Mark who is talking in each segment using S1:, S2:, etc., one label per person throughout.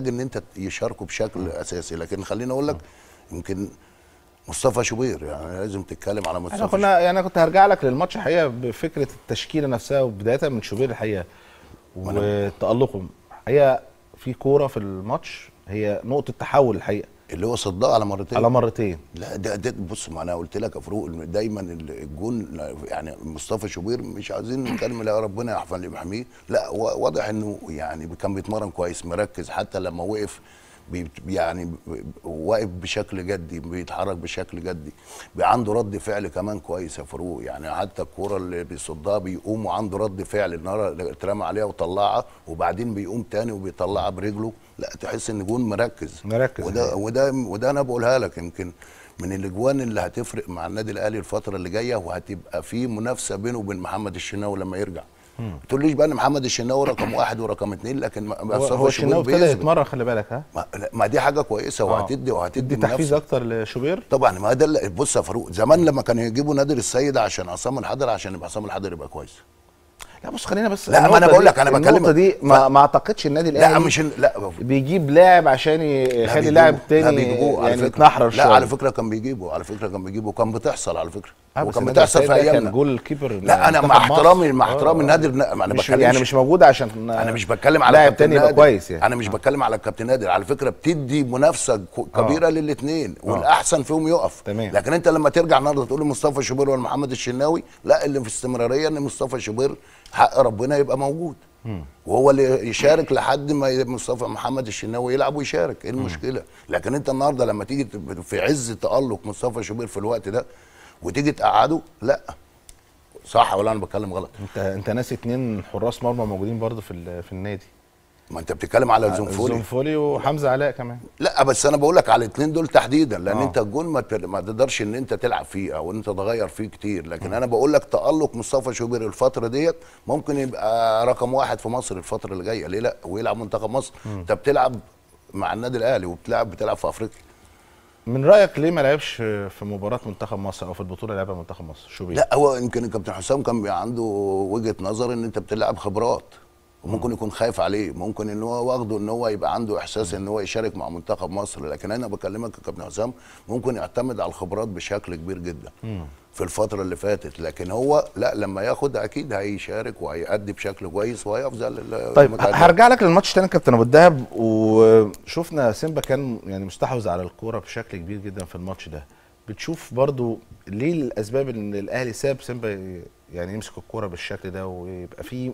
S1: محتاج ان انت يشاركوا بشكل اساسي لكن خليني اقول لك يمكن مصطفى شوبير يعني لازم تتكلم على مصطفى انا كنا
S2: يعني كنت هرجع لك للماتش الحقيقه بفكره التشكيله نفسها وبدايه من شوبير الحقيقه وتالقهم الحقيقه في كوره في
S1: الماتش هي نقطه تحول الحقيقه اللي هو صدها على مرتين على مرتين لا ده, ده بص ما انا قلت لك يا فاروق دايما الجون يعني مصطفى شوبير مش عايزين نتكلم لا ربنا يحفظ اللي بيحميه لا واضح انه يعني كان بيتمرن كويس مركز حتى لما وقف يعني واقف بشكل جدي بيتحرك بشكل جدي عنده رد فعل كمان كويس يا فاروق يعني حتى الكوره اللي بيصدها بيقوم وعنده رد فعل النار اترمى عليها وطلعها وبعدين بيقوم تاني وبيطلعها برجله لا تحس ان جون مركز مركز وده يعني. وده وده انا بقولها لك يمكن من الاجوان اللي هتفرق مع النادي الاهلي الفتره اللي جايه وهتبقى في منافسه بينه وبين محمد الشناوي لما يرجع ما تقوليش بقى ان محمد الشناوي رقم واحد ورقم اثنين لكن ما هو الشناوي ابتدى يتمرن خلي بالك ها ما, ما دي حاجه كويسه آه. وهتدي وهتدي تحفيز اكتر لشوبير طبعا ما ده بص يا فاروق زمان لما كانوا يجيبوا نادر السيد عشان عصام الحضر عشان يبقى عصام الحضر يبقى كويس لا بص خلينا بس لا ما انا بقول لك انا بكلمك النقطه دي
S2: ما, ما اعتقدش النادي الاهلي لا مش لا بيجيب لاعب عشان يخلي لاعب تاني لا بيجيبوه يعني يتنحرر شويه لا على
S1: فكره كان بيجيبه على فكره كان بيجيبه كان بتحصل على فكره وكان بتحصل في ايامنا جول الكيبر لا انا مع احترامي مع احترامي آه. النادي انا مش بتكلم يعني مش موجود عشان انا مش بتكلم على لاعب تاني يبقى كويس يعني انا مش آه. بتكلم على الكابتن نادر على فكره بتدي منافسه كبيره آه. للاثنين والاحسن فيهم يقف تمام لكن انت لما ترجع النهارده تقول مصطفى شوبير ولا محمد الشناوي لا اللي في استمراريه ان مصطفى شوبير حق ربنا يبقى موجود وهو اللي يشارك لحد ما مصطفى محمد الشناوي يلعب ويشارك ايه المشكله لكن انت النهارده لما تيجي في عز تالق مصطفى شوبير في الوقت ده وتيجي تقعده لا صح ولا انا بتكلم غلط انت انت ناسي اتنين حراس مرمى موجودين برضه في في النادي ما انت بتتكلم على زونفولي آه،
S2: زونفولي وحمزه علاء كمان
S1: لا بس انا بقول لك على الاثنين دول تحديدا لان آه. انت الجون ما, تقدرش ان انت تلعب فيه او ان انت تغير فيه كتير لكن م. انا بقول لك تالق مصطفى شوبير الفتره ديت ممكن يبقى رقم واحد في مصر الفتره اللي جايه ليه لا ويلعب منتخب مصر م. انت بتلعب مع النادي الاهلي وبتلعب بتلعب في افريقيا من رايك ليه ما لعبش في
S2: مباراه منتخب مصر او في البطوله لعبها منتخب مصر بيه؟ لا
S1: هو يمكن الكابتن حسام كان عنده وجهه نظر ان انت بتلعب خبرات وممكن يكون خايف عليه ممكن ان هو واخده ان هو يبقى عنده احساس ان هو يشارك مع منتخب مصر لكن انا بكلمك يا كابتن حسام ممكن يعتمد على الخبرات بشكل كبير جدا في الفتره اللي فاتت لكن هو لا لما ياخد اكيد هيشارك وهيأدي بشكل كويس وهيفضل طيب هرجع لك
S2: للماتش تاني كابتن ابو الدهب وشفنا سيمبا كان يعني مستحوذ على الكوره بشكل كبير جدا في الماتش ده بتشوف برضو ليه الاسباب ان الاهلي ساب سيمبا يعني يمسك الكوره بالشكل ده ويبقى فيه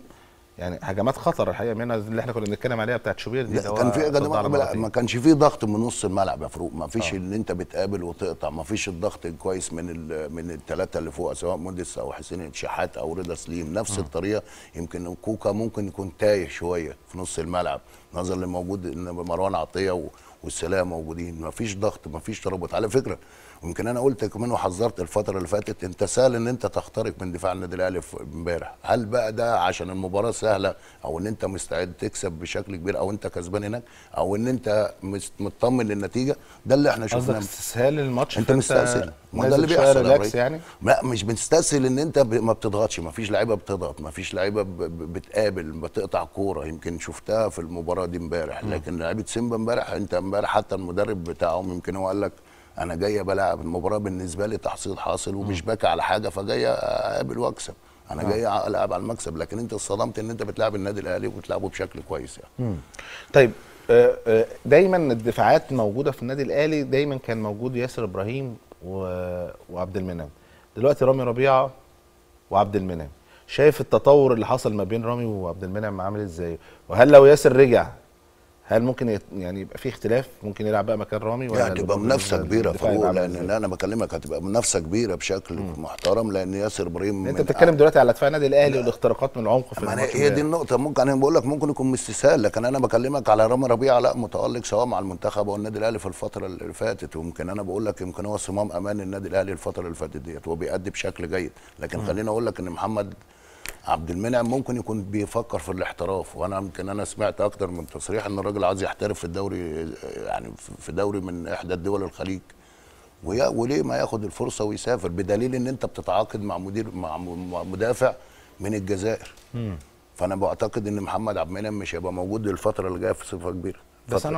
S2: يعني هجمات خطر الحقيقه من اللي احنا كنا بنتكلم عليها بتاعت شوبير دي كان في هجمات ما
S1: كانش في ضغط من نص الملعب يا فاروق ما فيش آه. اللي انت بتقابل وتقطع ما فيش الضغط الكويس من من الثلاثه اللي فوق سواء موديس او حسين الشحات او رضا سليم نفس م. آه. الطريقه يمكن كوكا ممكن يكون تايه شويه في نص الملعب نظرا لموجود ان مروان عطيه والسلامه موجودين ما فيش ضغط ما فيش تربط على فكره ويمكن انا قلت كمان وحذرت الفتره اللي فاتت انت سهل ان انت تخترق من دفاع النادي الاهلي امبارح هل بقى ده عشان المباراه سهله او ان انت مستعد تكسب بشكل كبير او انت كسبان هناك او ان انت مطمن للنتيجه ده اللي احنا شفناه قصدك استسهال الماتش انت مستسهل ما ده اللي بيحصل ريلاكس يعني لا مش بنستسهل ان انت ما بتضغطش ما فيش لعيبه بتضغط ما فيش لعيبه بتقابل بتقطع كوره يمكن شفتها في المباراه دي امبارح لكن لعيبه سيمبا امبارح انت امبارح حتى المدرب بتاعهم يمكن هو قال لك انا جايه بلعب المباراه بالنسبه لي تحصيل حاصل ومش باكي على حاجه فجايه اقابل واكسب انا آه. جاي العب على المكسب لكن انت اتصدمت ان انت بتلعب النادي الاهلي وبتلعبه بشكل كويس يعني مم. طيب آه،
S2: آه، دايما الدفاعات موجوده في النادي الاهلي دايما كان موجود ياسر ابراهيم وعبد المنعم دلوقتي رامي ربيعه وعبد المنعم شايف التطور اللي حصل ما بين رامي وعبد المنعم عامل ازاي وهل لو ياسر رجع هل ممكن يعني يبقى في اختلاف ممكن يلعب بقى مكان رامي ولا يعني هتبقى منافسه كبيره فوق لان اللي
S1: انا بكلمك هتبقى منافسه كبيره بشكل مم. محترم لان ياسر ابراهيم انت بتتكلم
S2: دلوقتي على دفاع النادي الاهلي والاختراقات من العمق في يعني هي دي
S1: النقطه ممكن انا بقول لك ممكن يكون استسهال لكن انا بكلمك على رامي ربيعه لا متالق سواء مع المنتخب او النادي الاهلي في الفتره اللي فاتت وممكن انا بقول لك يمكن هو صمام امان النادي الاهلي الفتره اللي فاتت ديت وبيأدي بشكل جيد لكن خليني اقول لك ان محمد عبد المنعم ممكن يكون بيفكر في الاحتراف وانا يمكن انا سمعت اكتر من تصريح ان الراجل عايز يحترف في الدوري يعني في دوري من احدى الدول الخليج وليه ما ياخد الفرصه ويسافر بدليل ان انت بتتعاقد مع مدير مع مدافع من الجزائر م. فانا بعتقد ان محمد عبد المنعم مش هيبقى موجود الفتره اللي جايه في صفه كبيره بس انا